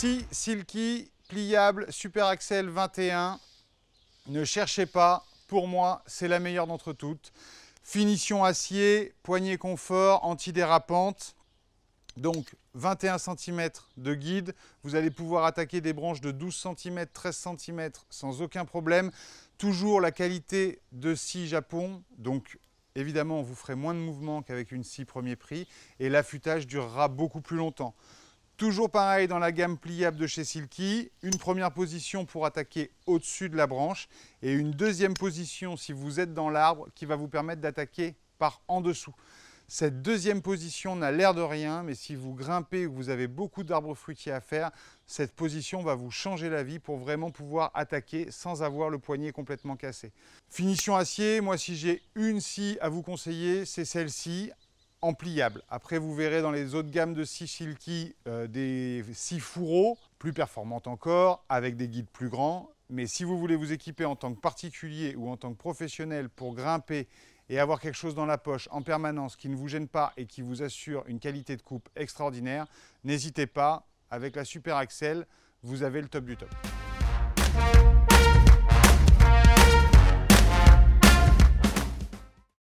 Si Silky, pliable, Super Axel 21. Ne cherchez pas, pour moi, c'est la meilleure d'entre toutes. Finition acier, poignée confort, antidérapante. Donc 21 cm de guide, vous allez pouvoir attaquer des branches de 12 cm, 13 cm sans aucun problème. Toujours la qualité de scie Japon, donc évidemment vous ferez moins de mouvements qu'avec une scie premier prix et l'affûtage durera beaucoup plus longtemps. Toujours pareil dans la gamme pliable de chez Silky, une première position pour attaquer au-dessus de la branche et une deuxième position si vous êtes dans l'arbre qui va vous permettre d'attaquer par en dessous. Cette deuxième position n'a l'air de rien, mais si vous grimpez ou vous avez beaucoup d'arbres fruitiers à faire, cette position va vous changer la vie pour vraiment pouvoir attaquer sans avoir le poignet complètement cassé. Finition acier, moi si j'ai une scie à vous conseiller, c'est celle-ci, après, vous verrez dans les autres gammes de 6 silky euh, des scies fourreaux, plus performantes encore, avec des guides plus grands. Mais si vous voulez vous équiper en tant que particulier ou en tant que professionnel pour grimper et avoir quelque chose dans la poche en permanence qui ne vous gêne pas et qui vous assure une qualité de coupe extraordinaire, n'hésitez pas, avec la Super Axel, vous avez le top du top.